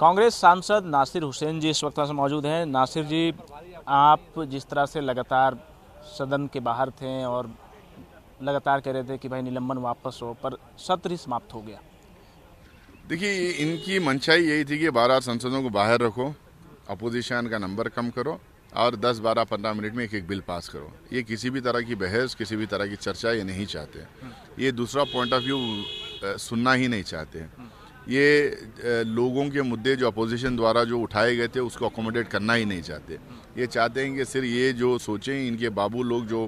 कांग्रेस सांसद नासिर हुसैन जी इस वक्त से मौजूद हैं नासिर जी आप जिस तरह से लगातार सदन के बाहर थे और लगातार कह रहे थे कि भाई निलंबन वापस हो पर सत्र ही समाप्त हो गया देखिए इनकी मंशाई यही थी कि बारह संसदों को बाहर रखो अपोजिशन का नंबर कम करो और 10-12 पंद्रह मिनट में एक एक बिल पास करो ये किसी भी तरह की बहस किसी भी तरह की चर्चा ये नहीं चाहते ये दूसरा पॉइंट ऑफ व्यू सुनना ही नहीं चाहते ये लोगों के मुद्दे जो अपोजिशन द्वारा जो उठाए गए थे उसको अकोमोडेट करना ही नहीं चाहते ये चाहते हैं कि सिर्फ ये जो सोचें इनके बाबू लोग जो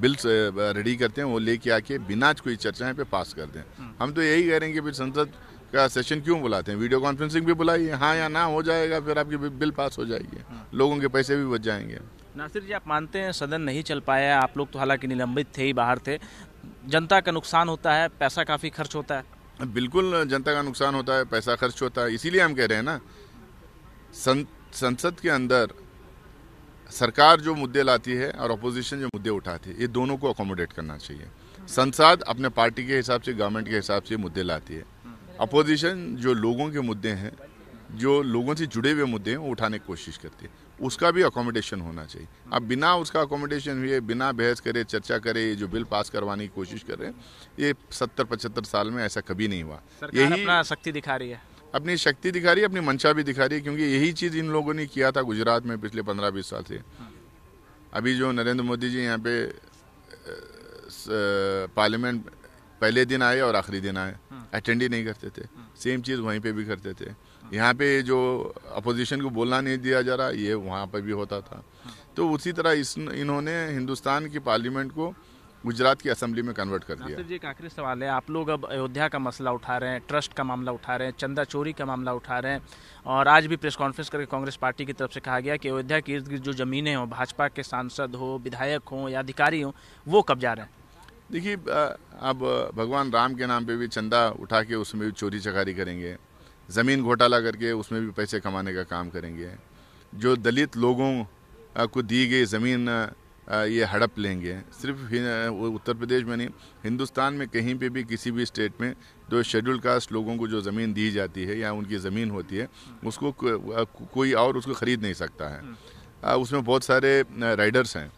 बिल्स रेडी करते हैं वो लेके आके बिना कोई चर्चाएं पे पास कर दें हम्म। हम तो यही कह रहे हैं कि फिर संसद का सेशन क्यों बुलाते हैं वीडियो कॉन्फ्रेंसिंग भी बुलाइए हाँ या ना हो जाएगा फिर आपकी बिल पास हो जाएगी हम्म। लोगों के पैसे भी बच जाएंगे नासिर जी आप मानते हैं सदन नहीं चल पाया आप लोग तो हालांकि निलंबित थे ही बाहर थे जनता का नुकसान होता है पैसा काफ़ी खर्च होता है बिल्कुल जनता का नुकसान होता है पैसा खर्च होता है इसीलिए हम कह रहे हैं ना सं, संसद के अंदर सरकार जो मुद्दे लाती है और अपोजिशन जो मुद्दे उठाती है ये दोनों को अकोमोडेट करना चाहिए संसद अपने पार्टी के हिसाब से गवर्नमेंट के हिसाब से मुद्दे लाती है अपोजिशन हम्म। जो लोगों के मुद्दे हैं जो लोगों से जुड़े हुए मुद्दे हैं वो उठाने की कोशिश करते हैं उसका भी अकोमोडेशन होना चाहिए अब बिना उसका अकोमोडेशन हुए बिना बहस करे चर्चा करे ये जो बिल पास करवाने की कोशिश कर रहे हैं ये सत्तर पचहत्तर साल में ऐसा कभी नहीं हुआ यही अपना शक्ति दिखा रही है अपनी शक्ति दिखा रही है अपनी मंशा भी दिखा रही है क्योंकि यही चीज़ इन लोगों ने किया था गुजरात में पिछले पंद्रह बीस साल से हाँ। अभी जो नरेंद्र मोदी जी यहाँ पे पार्लियामेंट पहले दिन आए और आखिरी दिन आए अटेंड हाँ। ही नहीं करते थे सेम हाँ। चीज़ वहीं पे भी करते थे यहाँ पे जो अपोजिशन को बोलना नहीं दिया जा रहा ये वहाँ पर भी होता था तो उसी तरह इस इन्होंने हिंदुस्तान की पार्लियामेंट को गुजरात की असेंबली में कन्वर्ट कर दिया जी एक आखिरी सवाल है आप लोग अब अयोध्या का मसला उठा रहे हैं ट्रस्ट का मामला उठा रहे हैं चंदा चोरी का मामला उठा रहे हैं और आज भी प्रेस कॉन्फ्रेंस करके कांग्रेस पार्टी की तरफ से कहा गया कि अयोध्या की इर्द गिर्द जो ज़मीनें हों भाजपा के सांसद हो विधायक हों या अधिकारी हों वो कब जा रहे हैं देखिए अब भगवान राम के नाम पे भी चंदा उठा के उसमें भी चोरी चकारी करेंगे ज़मीन घोटाला करके उसमें भी पैसे कमाने का काम करेंगे जो दलित लोगों को दी गई ज़मीन ये हड़प लेंगे सिर्फ उत्तर प्रदेश में नहीं हिंदुस्तान में कहीं पे भी किसी भी स्टेट में जो शेड्यूल कास्ट लोगों को जो ज़मीन दी जाती है या उनकी ज़मीन होती है उसको कोई और उसको ख़रीद नहीं सकता है उसमें बहुत सारे राइडर्स हैं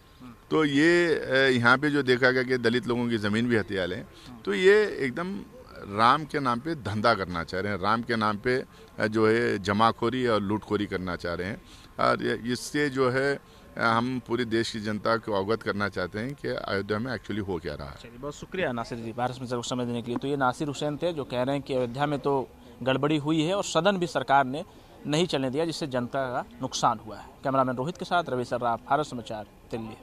तो ये यहाँ पे जो देखा गया कि दलित लोगों की ज़मीन भी हथियार है तो ये एकदम राम के नाम पे धंधा करना चाह रहे हैं राम के नाम पे जो है जमाखोरी और लूटखोरी करना चाह रहे हैं और इससे जो है हम पूरे देश की जनता को अवगत करना चाहते हैं कि अयोध्या में एक्चुअली हो क्या रहा है बहुत शुक्रिया नासिर जी भारत में समय देने के लिए तो ये नासिर हुसैन थे जो कह रहे हैं कि अयोध्या में तो गड़बड़ी हुई है और सदन भी सरकार ने नहीं चलने दिया जिससे जनता का नुकसान हुआ है कैमरामैन रोहित के साथ रवि राव भारत समाचार दिल्ली